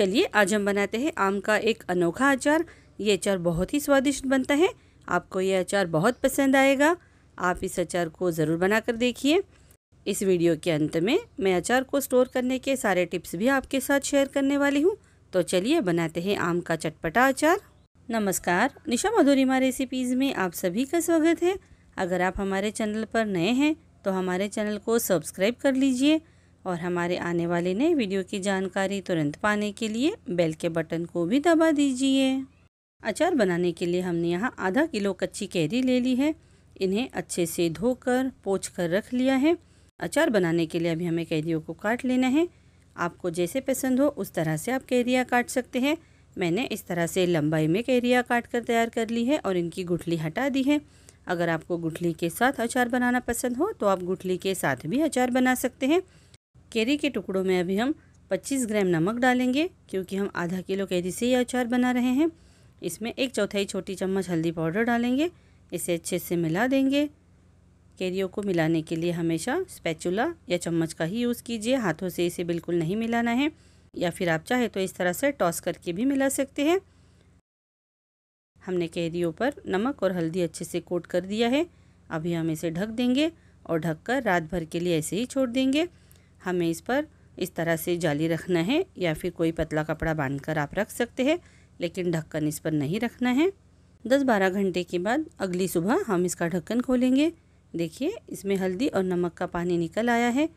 चलिए आज हम बनाते हैं आम का एक अनोखा अचार ये अचार बहुत ही स्वादिष्ट बनता है आपको ये अचार बहुत पसंद आएगा आप इस अचार को ज़रूर बना कर देखिए इस वीडियो के अंत में मैं अचार को स्टोर करने के सारे टिप्स भी आपके साथ शेयर करने वाली हूँ तो चलिए बनाते हैं आम का चटपटा अचार नमस्कार निशा मधुरिमा रेसिपीज़ में आप सभी का स्वागत है अगर आप हमारे चैनल पर नए हैं तो हमारे चैनल को सब्सक्राइब कर लीजिए और हमारे आने वाले नए वीडियो की जानकारी तुरंत पाने के लिए बेल के बटन को भी दबा दीजिए अचार बनाने के लिए हमने यहाँ आधा किलो कच्ची कैरी ले ली है इन्हें अच्छे से धोकर पोछ कर रख लिया है अचार बनाने के लिए अभी हमें कैरियों को काट लेना है आपको जैसे पसंद हो उस तरह से आप कैरिया काट सकते हैं मैंने इस तरह से लंबाई में कैरिया काट कर तैयार कर ली है और इनकी गुठली हटा दी है अगर आपको गुठली के साथ अचार बनाना पसंद हो तो आप गुठली के साथ भी अचार बना सकते हैं कैरी के टुकड़ों में अभी हम 25 ग्राम नमक डालेंगे क्योंकि हम आधा किलो कैरी से ही अचार बना रहे हैं इसमें एक चौथाई छोटी चम्मच हल्दी पाउडर डालेंगे इसे अच्छे से मिला देंगे कैरियों को मिलाने के लिए हमेशा स्पैचुला या चम्मच का ही यूज़ कीजिए हाथों से इसे बिल्कुल नहीं मिलाना है या फिर आप चाहें तो इस तरह से टॉस करके भी मिला सकते हैं हमने कैरियों पर नमक और हल्दी अच्छे से कोट कर दिया है अभी हम इसे ढक देंगे और ढककर रात भर के लिए ऐसे ही छोड़ देंगे हमें इस पर इस तरह से जाली रखना है या फिर कोई पतला कपड़ा बांधकर आप रख सकते हैं लेकिन ढक्कन इस पर नहीं रखना है 10-12 घंटे के बाद अगली सुबह हम इसका ढक्कन खोलेंगे देखिए इसमें हल्दी और नमक का पानी निकल आया है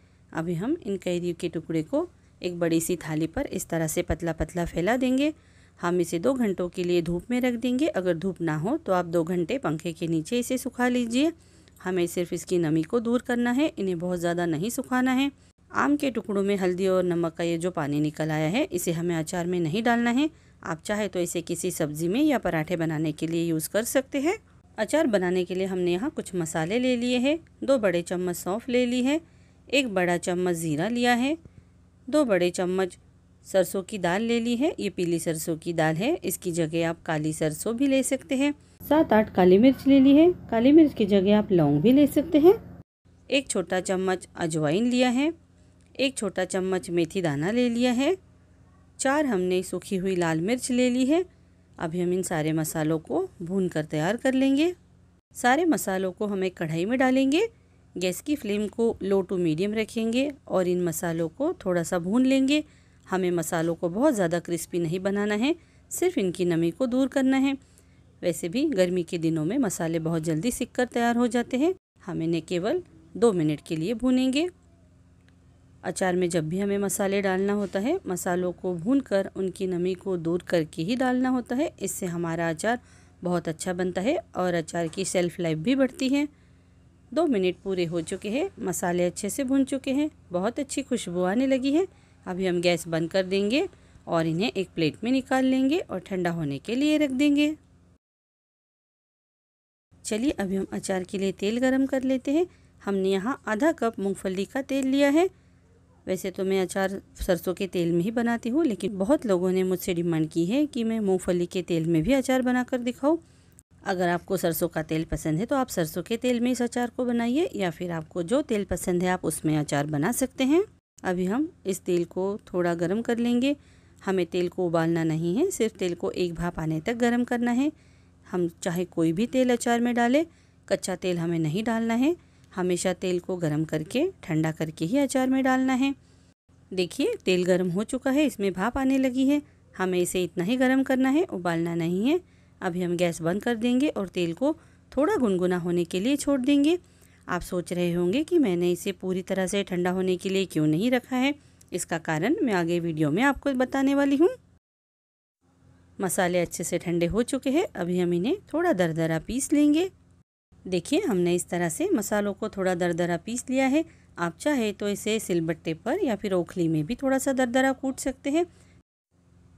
अभी हम इन कैरी के टुकड़े को एक बड़ी सी थाली पर इस तरह से पतला पतला फैला देंगे हम इसे दो घंटों के लिए धूप में रख देंगे अगर धूप ना हो तो आप दो घंटे पंखे के नीचे इसे सुखा लीजिए हमें सिर्फ इसकी नमी को दूर करना है इन्हें बहुत ज़्यादा नहीं सुखाना है आम के टुकड़ों में हल्दी और नमक का ये जो पानी निकल आया है इसे हमें अचार में नहीं डालना है आप चाहे तो इसे किसी सब्जी में या पराठे बनाने के लिए यूज़ कर सकते हैं अचार बनाने के लिए हमने यहाँ कुछ मसाले ले लिए हैं दो बड़े चम्मच सौंफ ले ली है एक बड़ा चम्मच ज़ीरा लिया है दो बड़े चम्मच सरसों की दाल ले ली है ये पीली सरसों की दाल है इसकी जगह आप काली सरसों भी ले सकते हैं सात आठ काली मिर्च ले ली है काली मिर्च की जगह आप लौंग भी ले सकते हैं एक छोटा चम्मच अजवाइन लिया है एक छोटा चम्मच मेथी दाना ले लिया है चार हमने सूखी हुई लाल मिर्च ले ली है अभी हम इन सारे मसालों को भून कर तैयार कर लेंगे सारे मसालों को हम एक कढ़ाई में डालेंगे गैस की फ्लेम को लो टू मीडियम रखेंगे और इन मसालों को थोड़ा सा भून लेंगे हमें मसालों को बहुत ज़्यादा क्रिस्पी नहीं बनाना है सिर्फ इनकी नमी को दूर करना है वैसे भी गर्मी के दिनों में मसाले बहुत जल्दी सीख कर तैयार हो जाते हैं हम इन्हें केवल दो मिनट के लिए भूनेंगे अचार में जब भी हमें मसाले डालना होता है मसालों को भून कर उनकी नमी को दूर करके ही डालना होता है इससे हमारा अचार बहुत अच्छा बनता है और अचार की सेल्फ़ लाइफ भी बढ़ती है दो मिनट पूरे हो चुके हैं मसाले अच्छे से भून चुके हैं बहुत अच्छी खुशबू आने लगी है अभी हम गैस बंद कर देंगे और इन्हें एक प्लेट में निकाल लेंगे और ठंडा होने के लिए रख देंगे चलिए अभी हम अचार के लिए तेल गरम कर लेते हैं हमने यहाँ आधा कप मूंगफली का तेल लिया है वैसे तो मैं अचार सरसों के तेल में ही बनाती हूँ लेकिन बहुत लोगों ने मुझसे डिमांड की है कि मैं मूँगफली के तेल में भी अचार बना कर दिखाऊँ अगर आपको सरसों का तेल पसंद है तो आप सरसों के तेल में इस अचार को बनाइए या फिर आपको जो तेल पसंद है आप उसमें अचार बना सकते हैं अभी हम इस तेल को थोड़ा गर्म कर लेंगे हमें तेल को उबालना नहीं है सिर्फ तेल को एक भाप आने तक गर्म करना है हम चाहे कोई भी तेल अचार में डालें कच्चा तेल हमें नहीं डालना है हमेशा तेल को गर्म करके ठंडा करके ही अचार में डालना है देखिए तेल गर्म हो चुका है इसमें भाप आने लगी है हमें इसे इतना ही गर्म करना है उबालना नहीं है अभी हम गैस बंद कर देंगे और तेल को थोड़ा गुनगुना होने के लिए छोड़ देंगे आप सोच रहे होंगे कि मैंने इसे पूरी तरह से ठंडा होने के लिए क्यों नहीं रखा है इसका कारण मैं आगे वीडियो में आपको बताने वाली हूँ मसाले अच्छे से ठंडे हो चुके हैं अभी हम इन्हें थोड़ा दरदरा पीस लेंगे देखिए हमने इस तरह से मसालों को थोड़ा दरदरा पीस लिया है आप चाहे तो इसे सिलबट्टे पर या फिर ओखली में भी थोड़ा सा दरदरा कूट सकते हैं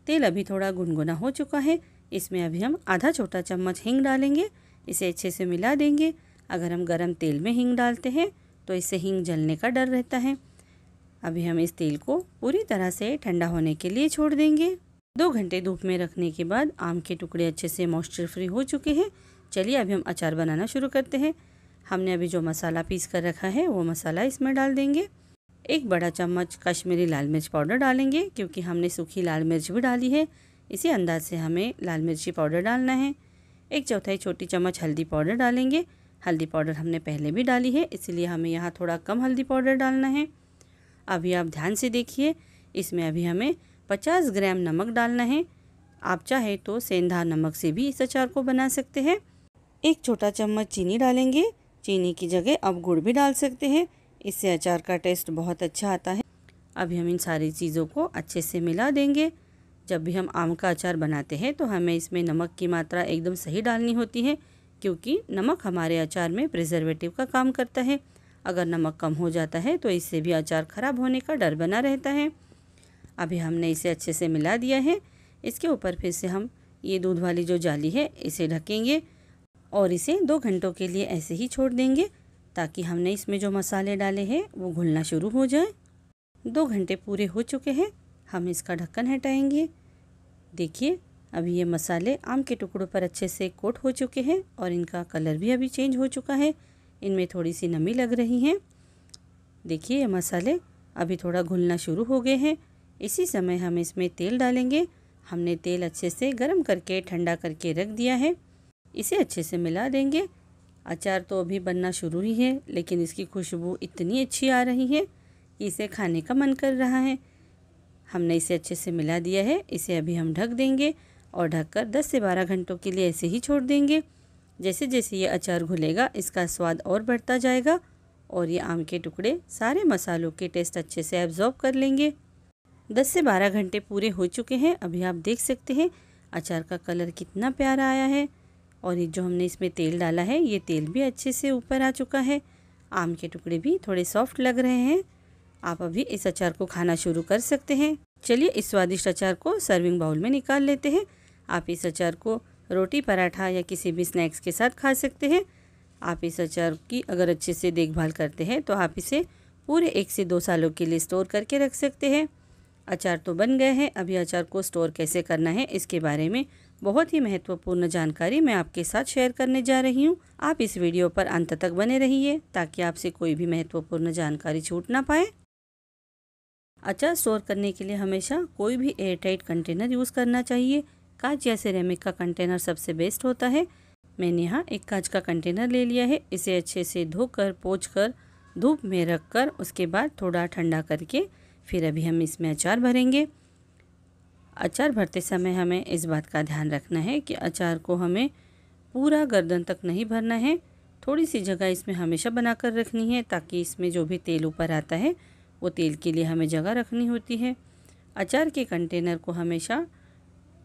तेल अभी थोड़ा गुनगुना हो चुका है इसमें अभी हम आधा छोटा चम्मच हींग डालेंगे इसे अच्छे से मिला देंगे अगर हम गरम तेल में हींग डालते हैं तो इससे हींग जलने का डर रहता है अभी हम इस तेल को पूरी तरह से ठंडा होने के लिए छोड़ देंगे दो घंटे धूप में रखने के बाद आम के टुकड़े अच्छे से मॉइस्चर फ्री हो चुके हैं चलिए अभी हम अचार बनाना शुरू करते हैं हमने अभी जो मसाला पीस कर रखा है वो मसाला इसमें डाल देंगे एक बड़ा चम्मच कश्मीरी लाल मिर्च पाउडर डालेंगे क्योंकि हमने सूखी लाल मिर्च भी डाली है इसी अंदाज से हमें लाल मिर्ची पाउडर डालना है एक चौथाई छोटी चम्मच हल्दी पाउडर डालेंगे हल्दी पाउडर हमने पहले भी डाली है इसलिए हमें यहाँ थोड़ा कम हल्दी पाउडर डालना है अभी आप ध्यान से देखिए इसमें अभी हमें 50 ग्राम नमक डालना है आप चाहे तो सेंधा नमक से भी इस अचार को बना सकते हैं एक छोटा चम्मच चीनी डालेंगे चीनी की जगह आप गुड़ भी डाल सकते हैं इससे अचार का टेस्ट बहुत अच्छा आता है अभी हम इन सारी चीज़ों को अच्छे से मिला देंगे जब भी हम आम का अचार बनाते हैं तो हमें इसमें नमक की मात्रा एकदम सही डालनी होती है क्योंकि नमक हमारे अचार में प्रिजर्वेटिव का काम करता है अगर नमक कम हो जाता है तो इससे भी अचार ख़राब होने का डर बना रहता है अभी हमने इसे अच्छे से मिला दिया है इसके ऊपर फिर से हम ये दूध वाली जो जाली है इसे ढकेंगे और इसे दो घंटों के लिए ऐसे ही छोड़ देंगे ताकि हमने इसमें जो मसाले डाले हैं वो घुलना शुरू हो जाए दो घंटे पूरे हो चुके हैं हम इसका ढक्कन हटाएंगे देखिए अभी ये मसाले आम के टुकड़ों पर अच्छे से कोट हो चुके हैं और इनका कलर भी अभी चेंज हो चुका है इनमें थोड़ी सी नमी लग रही है देखिए ये मसाले अभी थोड़ा घुलना शुरू हो गए हैं इसी समय हम इसमें तेल डालेंगे हमने तेल अच्छे से गर्म करके ठंडा करके रख दिया है इसे अच्छे से मिला देंगे अचार तो अभी बनना शुरू ही है लेकिन इसकी खुशबू इतनी अच्छी आ रही है कि इसे खाने का मन कर रहा है हमने इसे अच्छे से मिला दिया है इसे अभी हम ढक देंगे और ढककर 10 से 12 घंटों के लिए ऐसे ही छोड़ देंगे जैसे जैसे ये अचार घुलेगा इसका स्वाद और बढ़ता जाएगा और ये आम के टुकड़े सारे मसालों के टेस्ट अच्छे से एब्जॉर्ब कर लेंगे 10 से 12 घंटे पूरे हो चुके हैं अभी आप देख सकते हैं अचार का कलर कितना प्यारा आया है और ये जो हमने इसमें तेल डाला है ये तेल भी अच्छे से ऊपर आ चुका है आम के टुकड़े भी थोड़े सॉफ्ट लग रहे हैं आप अभी इस अचार को खाना शुरू कर सकते हैं चलिए इस स्वादिष्ट अचार को सर्विंग बाउल में निकाल लेते हैं आप इस अचार को रोटी पराठा या किसी भी स्नैक्स के साथ खा सकते हैं आप इस अचार की अगर अच्छे से देखभाल करते हैं तो आप इसे पूरे एक से दो सालों के लिए स्टोर करके रख सकते हैं अचार तो बन गए हैं अभी अचार को स्टोर कैसे करना है इसके बारे में बहुत ही महत्वपूर्ण जानकारी मैं आपके साथ शेयर करने जा रही हूँ आप इस वीडियो पर अंत तक बने रहिए ताकि आपसे कोई भी महत्वपूर्ण जानकारी छूट ना पाए अचार स्टोर करने के लिए हमेशा कोई भी एयरटाइट कंटेनर यूज़ करना चाहिए कांच या सिरेमिक का कंटेनर सबसे बेस्ट होता है मैंने यहाँ एक कांच का कंटेनर ले लिया है इसे अच्छे से धोकर पोछ कर धूप में रख कर उसके बाद थोड़ा ठंडा करके फिर अभी हम इसमें अचार भरेंगे अचार भरते समय हमें इस बात का ध्यान रखना है कि अचार को हमें पूरा गर्दन तक नहीं भरना है थोड़ी सी जगह इसमें हमेशा बना कर रखनी है ताकि इसमें जो भी तेल ऊपर आता है वो तेल के लिए हमें जगह रखनी होती है अचार के कंटेनर को हमेशा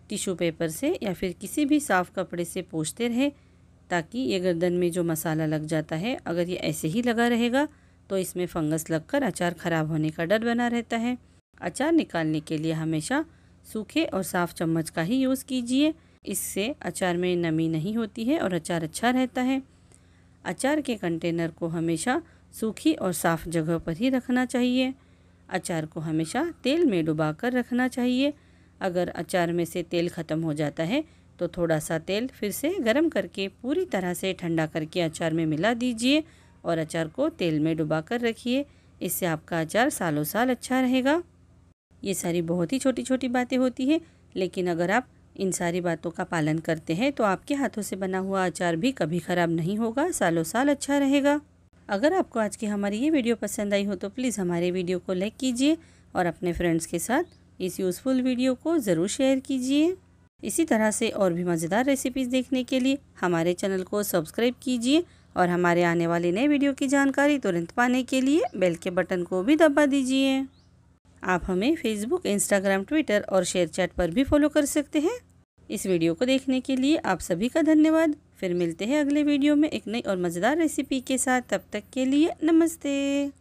टिश्यू पेपर से या फिर किसी भी साफ़ कपड़े से पोछते रहे ताकि ये गर्दन में जो मसाला लग जाता है अगर ये ऐसे ही लगा रहेगा तो इसमें फंगस लगकर अचार ख़राब होने का डर बना रहता है अचार निकालने के लिए हमेशा सूखे और साफ़ चम्मच का ही यूज़ कीजिए इससे अचार में नमी नहीं होती है और अचार अच्छा रहता है अचार के कंटेनर को हमेशा सूखी और साफ़ जगह पर ही रखना चाहिए अचार को हमेशा तेल में डुबा कर रखना चाहिए अगर अचार में से तेल ख़त्म हो जाता है तो थोड़ा सा तेल फिर से गर्म करके पूरी तरह से ठंडा करके अचार में मिला दीजिए और अचार को तेल में डुबा कर रखिए इससे आपका अचार सालों साल अच्छा रहेगा ये सारी बहुत ही छोटी छोटी बातें होती हैं लेकिन अगर आप इन सारी बातों का पालन करते हैं तो आपके हाथों से बना हुआ अचार भी कभी ख़राब नहीं होगा सालों साल अच्छा रहेगा अगर आपको आज की हमारी ये वीडियो पसंद आई हो तो प्लीज़ हमारे वीडियो को लाइक कीजिए और अपने फ्रेंड्स के साथ इस यूज़फुल वीडियो को ज़रूर शेयर कीजिए इसी तरह से और भी मज़ेदार रेसिपीज़ देखने के लिए हमारे चैनल को सब्सक्राइब कीजिए और हमारे आने वाले नए वीडियो की जानकारी तुरंत पाने के लिए बेल के बटन को भी दबा दीजिए आप हमें फेसबुक इंस्टाग्राम ट्विटर और शेयर चैट पर भी फॉलो कर सकते हैं इस वीडियो को देखने के लिए आप सभी का धन्यवाद फिर मिलते हैं अगले वीडियो में एक नई और मज़ेदार रेसिपी के साथ तब तक के लिए नमस्ते